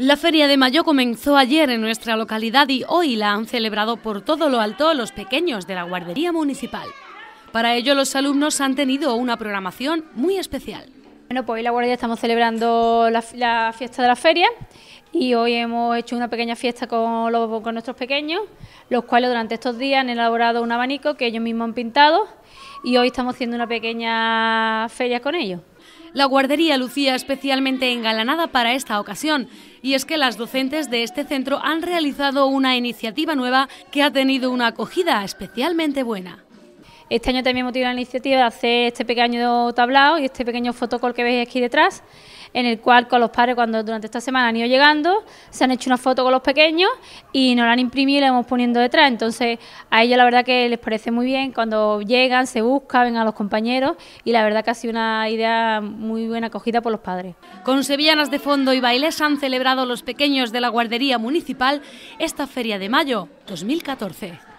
La Feria de Mayo comenzó ayer en nuestra localidad y hoy la han celebrado por todo lo alto los pequeños de la guardería municipal. Para ello los alumnos han tenido una programación muy especial. Bueno, pues hoy la guardería estamos celebrando la, fiesta de la feria y hoy hemos hecho una pequeña fiesta con, con nuestros pequeños, los cuales durante estos días han elaborado un abanico que ellos mismos han pintado y hoy estamos haciendo una pequeña feria con ellos. La guardería lucía especialmente engalanada para esta ocasión, y es que las docentes de este centro han realizado una iniciativa nueva que ha tenido una acogida especialmente buena. Este año también hemos tenido la iniciativa de hacer este pequeño tablao y este pequeño fotocol que veis aquí detrás, en el cual con los padres, cuando durante esta semana han ido llegando, se han hecho una foto con los pequeños y nos la han imprimido y la hemos poniendo detrás. Entonces, a ellos la verdad que les parece muy bien cuando llegan, se buscan, ven a los compañeros y la verdad que ha sido una idea muy buena acogida por los padres. Con sevillanas de fondo y bailes han celebrado los pequeños de la guardería municipal esta feria de mayo 2014.